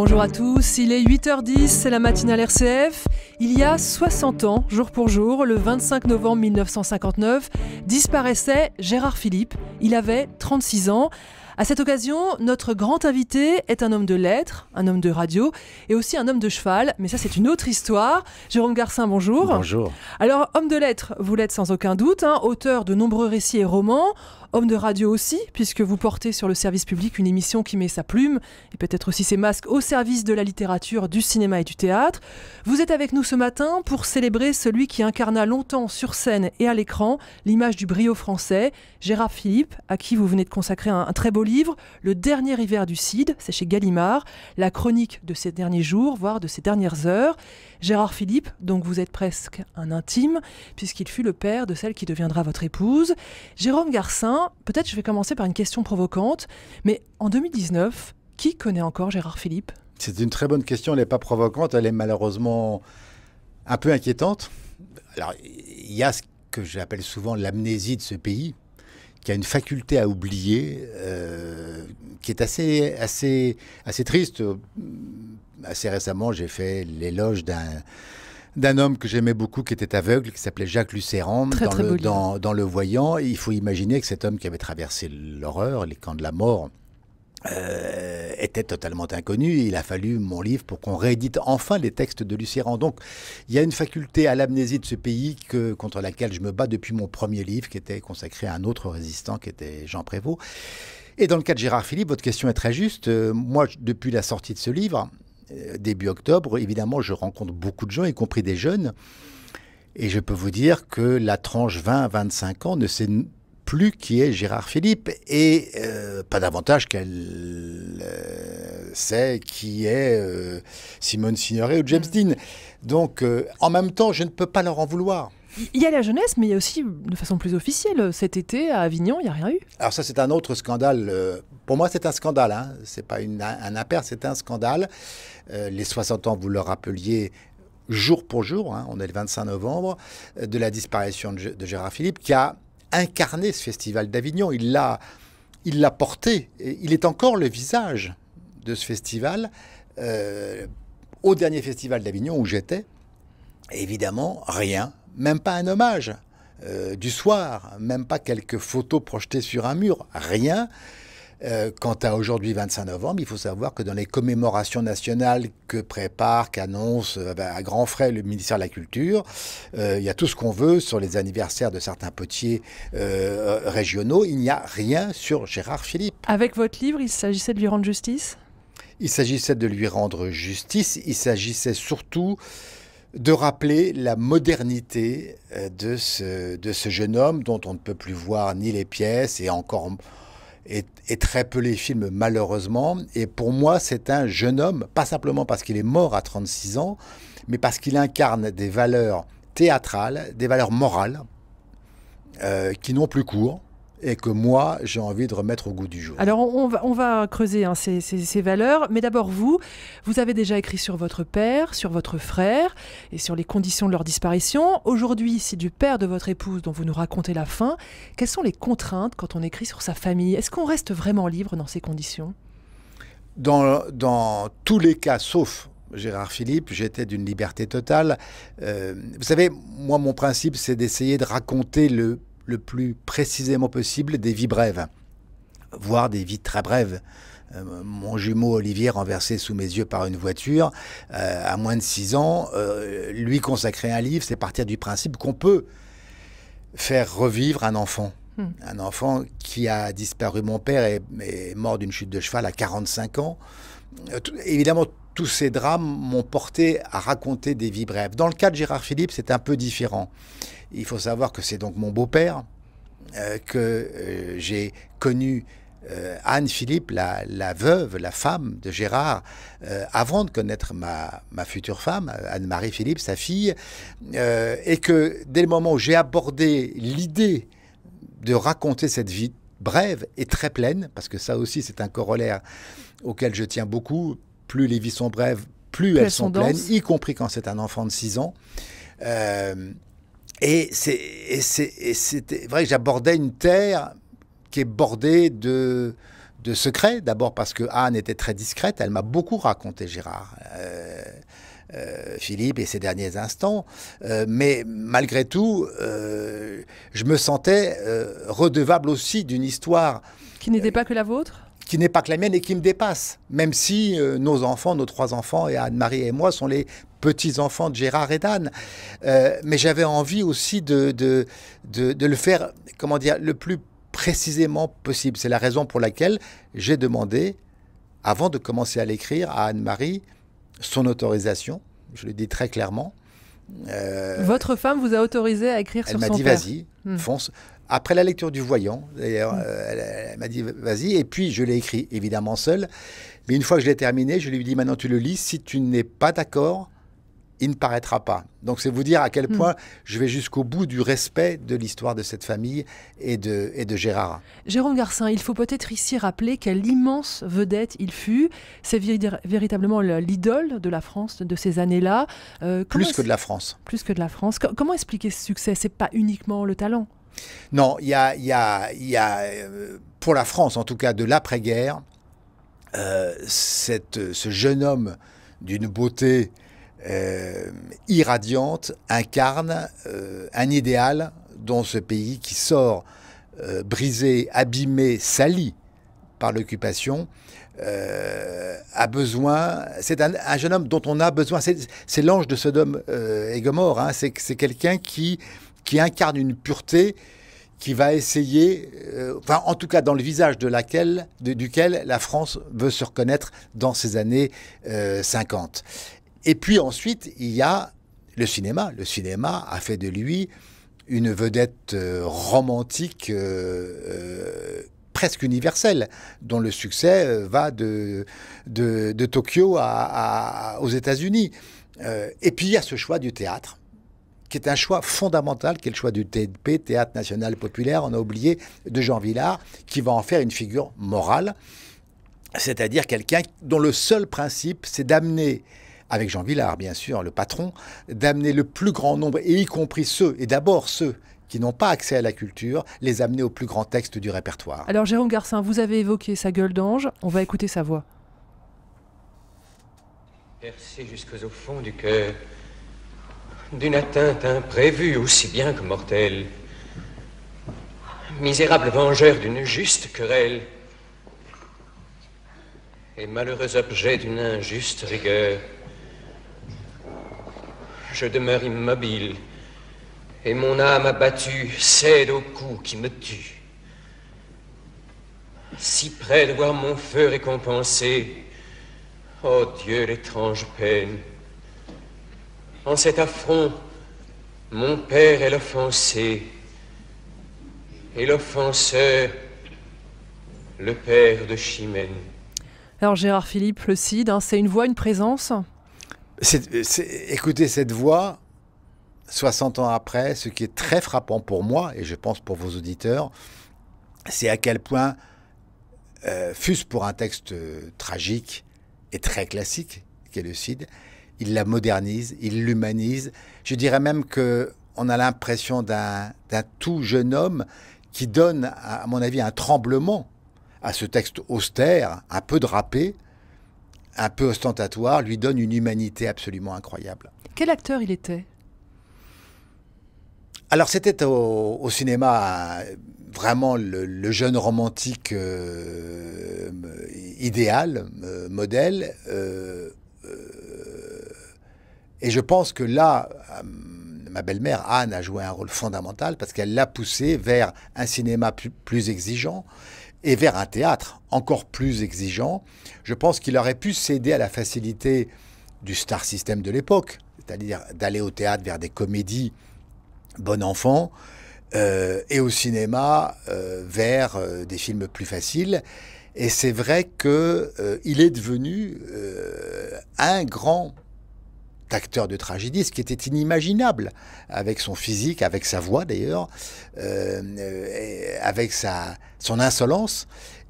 Bonjour à tous, il est 8h10, c'est la matinale RCF. Il y a 60 ans, jour pour jour, le 25 novembre 1959, disparaissait Gérard Philippe. Il avait 36 ans. À cette occasion, notre grand invité est un homme de lettres, un homme de radio et aussi un homme de cheval. Mais ça, c'est une autre histoire. Jérôme Garcin, bonjour. Bonjour. Alors, homme de lettres, vous l'êtes sans aucun doute, hein, auteur de nombreux récits et romans homme de radio aussi, puisque vous portez sur le service public une émission qui met sa plume, et peut-être aussi ses masques, au service de la littérature, du cinéma et du théâtre. Vous êtes avec nous ce matin pour célébrer celui qui incarna longtemps sur scène et à l'écran l'image du brio français, Gérard Philippe, à qui vous venez de consacrer un, très beau livre, Le dernier hiver du CID, c'est chez Gallimard, la chronique de ses derniers jours, voire de ses dernières heures. Gérard Philippe, donc vous êtes presque un intime, puisqu'il fut le père de celle qui deviendra votre épouse. Jérôme Garcin, peut-être je vais commencer par une question provocante, mais en 2019, qui connaît encore Gérard Philippe C'est une très bonne question, elle n'est pas provocante, elle est malheureusement un peu inquiétante. Alors, il y a ce que j'appelle souvent l'amnésie de ce pays, qui a une faculté à oublier, euh, qui est assez, assez, assez triste assez récemment, j'ai fait l'éloge d'un d'un homme que j'aimais beaucoup qui était aveugle, qui s'appelait Jacques Lucéran, dans, le, dans, le, Voyant. Il faut imaginer que cet homme qui avait traversé l'horreur, les camps de la mort, euh, était totalement inconnu. Il a fallu mon livre pour qu'on réédite enfin les textes de Lucéran. Donc, il y a une faculté à l'amnésie de ce pays que, contre laquelle je me bats depuis mon premier livre, qui était consacré à un autre résistant, qui était Jean Prévost. Et dans le cas de Gérard Philippe, votre question est très juste. Euh, moi, depuis la sortie de ce livre, euh, début octobre, évidemment, je rencontre beaucoup de gens, y compris des jeunes. Et je peux vous dire que la tranche 20-25 ans ne sait plus qui est Gérard Philippe et euh, pas davantage qu'elle euh, sait qui est Simone Signoret ou James mm. Dean. Donc en même temps, je ne peux pas leur en vouloir. Il y a la jeunesse, mais il y a aussi, de façon plus officielle, cet été à Avignon, il n'y a rien eu. Alors ça, c'est un autre scandale pour moi, c'est un scandale. Hein. C'est pas un impair, c'est un scandale. Euh, les 60 ans, vous le rappeliez, jour pour jour, hein. on est le 25 novembre, euh, de la disparition de, Gérard Philippe, qui a incarné ce festival d'Avignon. Il l'a, il l'a porté. Et il est encore le visage de ce festival. Euh, au dernier festival d'Avignon où j'étais, évidemment, rien, même pas un hommage du soir, même pas quelques photos projetées sur un mur, rien. Euh, quant à aujourd'hui 25 novembre, il faut savoir que dans les commémorations nationales que prépare, qu'annonce euh, ben, à grands frais le ministère de la Culture, euh, il y a tout ce qu'on veut sur les anniversaires de certains potiers régionaux. Il n'y a rien sur Gérard Philippe. Avec votre livre, il s'agissait de lui rendre justice Il s'agissait de lui rendre justice. Il s'agissait surtout de rappeler la modernité de ce, de ce jeune homme dont on ne peut plus voir ni les pièces et encore et, très peu les films malheureusement. Et pour moi, c'est un jeune homme, pas simplement parce qu'il est mort à 36 ans, mais parce qu'il incarne des valeurs théâtrales, des valeurs morales, euh, qui n'ont plus cours et que moi, j'ai envie de remettre au goût du jour. Alors, on va, on va creuser hein, ces, valeurs, mais d'abord, vous, vous avez déjà écrit sur votre père, sur votre frère, et sur les conditions de leur disparition. Aujourd'hui, c'est du père de votre épouse dont vous nous racontez la fin, quelles sont les contraintes quand on écrit sur sa famille Est-ce qu'on reste vraiment libre dans ces conditions dans, dans tous les cas, sauf Gérard Philippe, j'étais d'une liberté totale. Euh, vous savez, moi, mon principe, c'est d'essayer de raconter le le plus précisément possible des vies brèves, voire des vies très brèves. Euh, mon jumeau Olivier renversé sous mes yeux par une voiture euh, à moins de 6 ans, euh, lui consacrer un livre, c'est partir du principe qu'on peut faire revivre un enfant. Hmm. Un enfant qui a disparu, mon père est, est mort d'une chute de cheval à 45 ans. évidemment, tous ces drames m'ont porté à raconter des vies brèves. Dans le cas de Gérard Philippe, c'est un peu différent. Il faut savoir que c'est donc mon beau-père euh, que euh, j'ai connu euh, Anne Philippe, la, veuve, la femme de Gérard, avant de connaître ma, future femme, Anne-Marie Philippe, sa fille, et que dès le moment où j'ai abordé l'idée de raconter cette vie brève et très pleine, parce que ça aussi c'est un corollaire auquel je tiens beaucoup, plus les vies sont brèves, plus, elles, sont, pleines, y compris quand c'est un enfant de 6 ans. Euh, et c'est vrai que j'abordais une terre qui est bordée de, secrets. D'abord parce que Anne était très discrète, elle m'a beaucoup raconté Gérard. Euh, euh, Philippe et ses derniers instants, mais malgré tout, je me sentais redevable aussi d'une histoire qui n'était pas que la vôtre qui n'est pas que la mienne et qui me dépasse, même si euh, nos enfants, nos trois enfants, et Anne-Marie et moi, sont les petits-enfants de Gérard et d'Anne. Euh, mais j'avais envie aussi de de, de, le faire, comment dire, le plus précisément possible. C'est la raison pour laquelle j'ai demandé, avant de commencer à l'écrire, à Anne-Marie son autorisation, je le dis très clairement. Euh, Votre femme vous a autorisé à écrire sur son père Elle m'a dit, vas-y, hmm. fonce. Après la lecture du Voyant, d'ailleurs, mm. euh, elle, m'a dit vas-y. Et puis je l'ai écrit évidemment seul. Mais une fois que je l'ai terminé, je lui ai dit maintenant tu le lis. Si tu n'es pas d'accord, il ne paraîtra pas. Donc c'est vous dire à quel mm. point je vais jusqu'au bout du respect de l'histoire de cette famille et de, et de Gérard. Jérôme Garcin, il faut peut-être ici rappeler quelle immense vedette il fut. C'est véritablement l'idole de la France de ces années-là. Euh, plus que de la France. Plus que de la France. Comment expliquer ce succès C'est pas uniquement le talent non, il y a, y y a euh, pour la France en tout cas, de l'après-guerre, euh, euh, ce jeune homme d'une beauté irradiante incarne un idéal dont ce pays qui sort brisé, abîmé, sali par l'occupation, a besoin, c'est un, jeune homme dont on a besoin, c'est l'ange de Sodome et Gomorre, hein. c'est quelqu'un qui qui incarne une pureté qui va essayer, euh, enfin en tout cas dans le visage de laquelle, duquel la France veut se reconnaître dans ces années 50. Euh, et puis ensuite, il y a le cinéma. Le cinéma a fait de lui une vedette euh, romantique presque universelle, dont le succès va de, de, Tokyo aux États-Unis. et puis il y a ce choix du théâtre qui est un choix fondamental, qui est le choix du TNP, Théâtre National Populaire, on a oublié, de Jean Villard, qui va en faire une figure morale, c'est-à-dire quelqu'un dont le seul principe, c'est d'amener avec Jean Villard, bien sûr, le patron, d'amener le plus grand nombre, et y compris ceux, et d'abord ceux qui n'ont pas accès à la culture, les amener au plus grand texte du répertoire. Alors Jérôme Garcin, vous avez évoqué sa gueule d'ange, on va écouter sa voix. Percé jusqu'au fond du cœur, d'une atteinte imprévue aussi bien que mortelle. Misérable vengeur d'une juste querelle. Et malheureux objet d'une injuste rigueur. Je demeure immobile et mon âme abattue cède au coup qui me tue. Si près de voir mon feu récompensé, ô oh Dieu, l'étrange peine. En cet affront, mon père est l'offensé, et l'offenseur, le père de Chimène. Alors Gérard Philippe, le CID, hein, c'est une voix, une présence Écoutez cette voix, 60 ans après, ce qui est très frappant pour moi, et je pense pour vos auditeurs, c'est à quel point, euh, fût-ce pour un texte euh, tragique et très classique, qu'est le CID, il la modernise, il l'humanise. Je dirais même que on a l'impression d'un tout jeune homme qui donne, à mon avis, un tremblement à ce texte austère, un peu drapé, un peu ostentatoire, lui donne une humanité absolument incroyable. Quel acteur il était alors c'était au, cinéma vraiment le, jeune romantique euh, idéal, euh, modèle. Euh, et je pense que là, euh, ma belle-mère, Anne, a joué un rôle fondamental parce qu'elle l'a poussé vers un cinéma plus, exigeant et vers un théâtre encore plus exigeant. Je pense qu'il aurait pu céder à la facilité du star system de l'époque, c'est-à-dire d'aller au théâtre vers des comédies bon enfant euh, et au cinéma euh, vers des films plus faciles. Et c'est vrai qu'il il est devenu un grand acteur de tragédie, ce qui était inimaginable avec son physique, avec sa voix d'ailleurs, euh, euh, avec son insolence.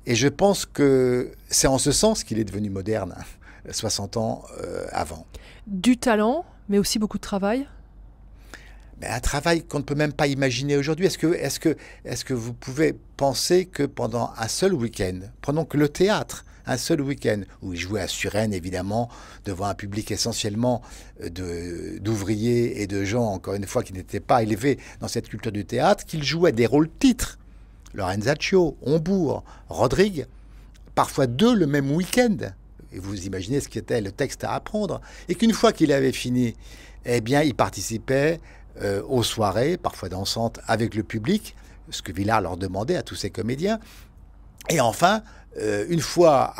Et je pense que c'est en ce sens qu'il est devenu moderne, 60 ans euh, avant. Du talent, mais aussi beaucoup de travail mais un travail qu'on ne peut même pas imaginer aujourd'hui. Est-ce que, que vous pouvez penser que pendant un seul week-end, prenons que le théâtre, un seul week-end où il jouait à Suresnes, évidemment, devant un public essentiellement euh, d'ouvriers et de gens, encore une fois, qui n'étaient pas élevés dans cette culture du théâtre, qu'il jouait des rôles titres. Lorenzaccio, Hombourg, Rodrigue, parfois deux le même week-end. Et vous imaginez ce qu'était le texte à apprendre. Et qu'une fois qu'il avait fini, eh bien, il participait euh, aux soirées, parfois dansantes, avec le public, ce que Villard leur demandait à tous ces comédiens. Et enfin, euh, une fois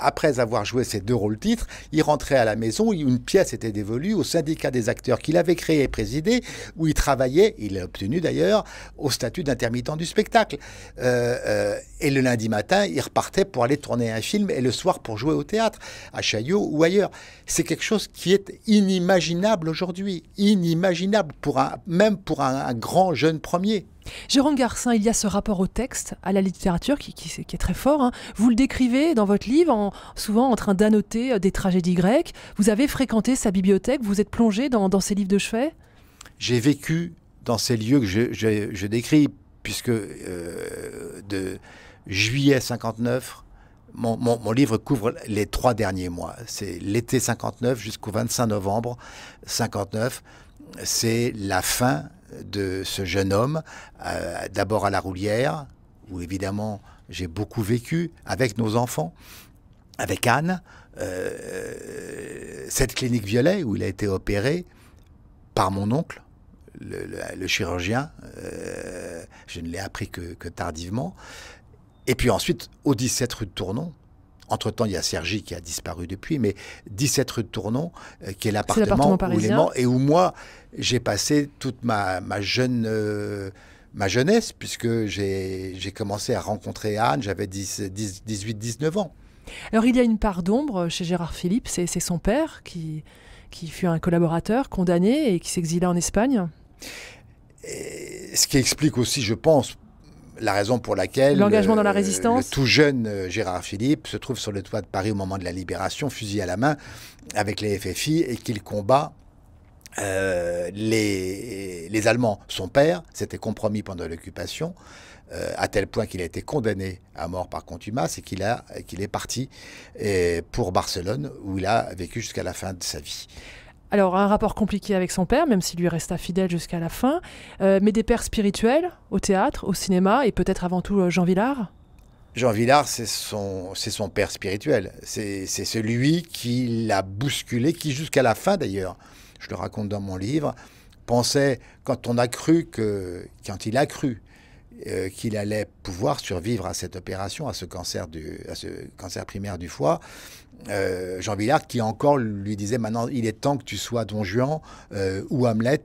après avoir joué ces deux rôles-titres, il rentrait à la maison, où une pièce était dévolue au syndicat des acteurs qu'il avait créé et présidé, où il travaillait, il l'a obtenu d'ailleurs, au statut d'intermittent du spectacle. Euh, euh, et le lundi matin, il repartait pour aller tourner un film et le soir pour jouer au théâtre, à Chaillot ou ailleurs. C'est quelque chose qui est inimaginable aujourd'hui, inimaginable pour même pour un grand jeune premier. Jérôme Garcin, il y a ce rapport au texte, à la littérature, qui, est très fort. Hein. Vous le décrivez dans votre livre, souvent en train d'annoter euh, des tragédies grecques. Vous avez fréquenté sa bibliothèque, vous êtes plongé dans, ses livres de chevet J'ai vécu dans ces lieux que je, décris, puisque euh, de juillet 59, mon, mon, livre couvre les trois derniers mois. C'est l'été 59 jusqu'au 25 novembre 59. C'est la fin de ce jeune homme, euh, d'abord à la Roulière, où évidemment j'ai beaucoup vécu avec nos enfants, avec Anne, euh, cette clinique Violet où il a été opéré par mon oncle, le, chirurgien. Euh, je ne l'ai appris que, que, tardivement. Et puis ensuite, au 17 rue de Tournon, entre-temps, il y a Sergi qui a disparu depuis, mais 17 rue de Tournon, euh, qui est l'appartement où et où moi, j'ai passé toute ma, jeune... Euh, ma jeunesse, puisque j'ai commencé à rencontrer Anne, j'avais 18-19 ans. Alors il y a une part d'ombre chez Gérard Philippe, c'est son père qui, qui fut un collaborateur condamné et qui s'exila en Espagne. ce qui explique aussi, je pense, la raison pour laquelle l'engagement dans la euh, résistance. Le tout jeune euh, Gérard Philippe se trouve sur le toit de Paris au moment de la libération, fusil à la main, avec les FFI et qu'il combat euh, les, Allemands, son père, s'était compromis pendant l'occupation, à tel point qu'il a été condamné à mort par contumace et qu'il est parti pour Barcelone, où il a vécu jusqu'à la fin de sa vie alors un rapport compliqué avec son père, même s'il lui resta fidèle jusqu'à la fin, euh, mais des pères spirituels au théâtre, au cinéma et peut-être avant tout euh, Jean Villard Jean Villard, c'est son, père spirituel. C'est, c'est celui qui l'a bousculé, qui jusqu'à la fin d'ailleurs, je le raconte dans mon livre, pensait, quand on a cru que, quand il a cru euh, qu'il allait pouvoir survivre à cette opération, à ce cancer, cancer primaire du foie. Euh, Jean Villard qui encore lui disait maintenant il est temps que tu sois Don Juan euh, ou Hamlet.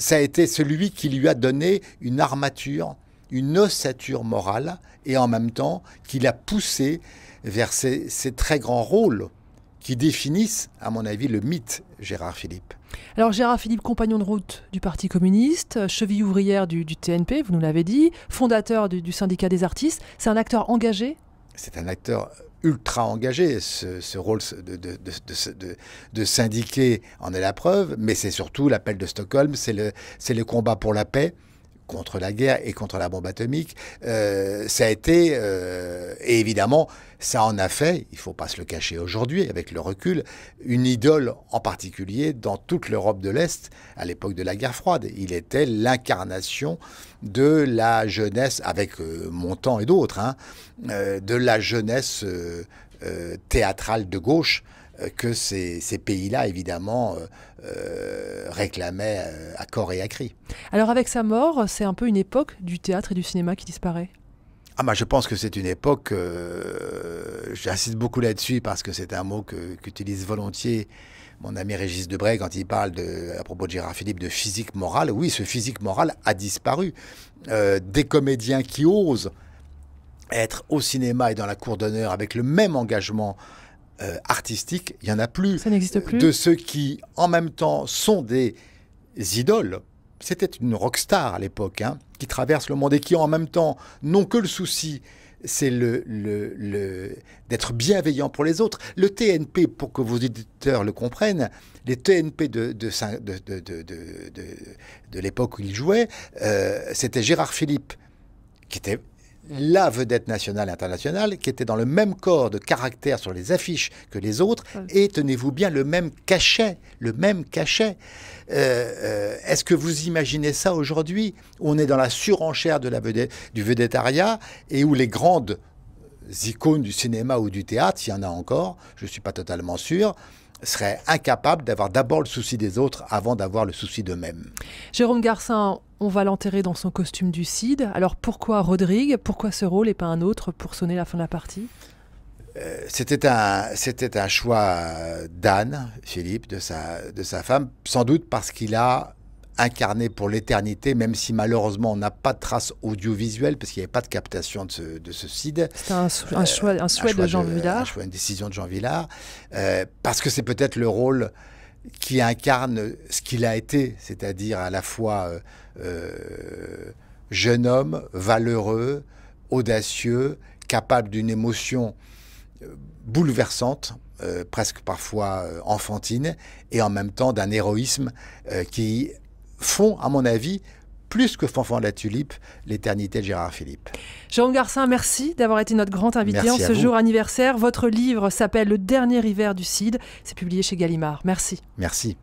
ça a été celui qui lui a donné une armature, une ossature morale et en même temps qui l'a poussé vers ses très grands rôles qui définissent, à mon avis, le mythe Gérard Philippe. Alors Gérard Philippe, compagnon de route du Parti communiste, cheville ouvrière du, TNP, vous nous l'avez dit, fondateur du, syndicat des artistes, c'est un acteur engagé C'est un acteur ultra engagé, ce, rôle de, de, en est la preuve, mais c'est surtout l'appel de Stockholm, c'est le combat pour la paix, contre la guerre et contre la bombe atomique, euh, ça a été, euh, et évidemment, ça en a fait, il ne faut pas se le cacher aujourd'hui, avec le recul, une idole en particulier dans toute l'Europe de l'Est à l'époque de la guerre froide. Il était l'incarnation de la jeunesse, avec euh, Montand et d'autres, hein, de la jeunesse théâtrale de gauche euh, que ces, pays-là, évidemment, euh, euh, réclamaient à corps et à cri. Alors avec sa mort, c'est un peu une époque du théâtre et du cinéma qui disparaît ah bah, je pense que c'est une époque, j'insiste beaucoup là-dessus parce que c'est un mot qu'utilise volontiers mon ami Régis Debray quand il parle à propos de Gérard Philippe de physique morale. Oui, ce physique moral a disparu. des comédiens qui osent être au cinéma et dans la cour d'honneur avec le même engagement euh, artistique, il n'y en a plus. De ceux qui, en même temps, sont des idoles. C'était une rockstar à l'époque, hein, qui traverse le monde et qui, en même temps, n'ont que le souci c'est le, le, d'être bienveillant pour les autres. Le TNP, pour que vos éditeurs le comprennent, les TNP de, de, l'époque où il jouait, euh, c'était Gérard Philippe, qui était la vedette nationale et internationale, qui était dans le même corps de caractère sur les affiches que les autres, et tenez-vous bien, le même cachet, le même cachet. Euh, euh, est-ce que vous imaginez ça aujourd'hui On est dans la surenchère de la du vedettariat, et où les grandes icônes du cinéma ou du théâtre, s'il y en a encore, je ne suis pas totalement sûr, serait incapable d'avoir d'abord le souci des autres avant d'avoir le souci d'eux-mêmes. Jérôme Garcin, on va l'enterrer dans son costume du Cid. Alors pourquoi Rodrigue Pourquoi ce rôle et pas un autre pour sonner la fin de la partie euh, c'était un, c'était un choix d'Anne, Philippe, de sa, de sa femme, sans doute parce qu'il a incarné pour l'éternité, même si malheureusement on n'a pas de traces audiovisuelles, parce qu'il n'y avait pas de captation de ce, de ce CID. C'était un, un, choix, un, euh, souhait choix de Jean de, Villard. Choix, une décision de Jean Villard, euh, parce que c'est peut-être le rôle qui incarne ce qu'il a été, c'est-à-dire à la fois euh, jeune homme, valeureux, audacieux, capable d'une émotion bouleversante, presque parfois enfantine, et en même temps d'un héroïsme qui font, à mon avis, plus que Fanfan la Tulipe, l'éternité de Gérard Philippe. Jean Garcin, merci d'avoir été notre grand invité en ce jour anniversaire. Votre livre s'appelle Le dernier hiver du Cid. C'est publié chez Gallimard. Merci. Merci.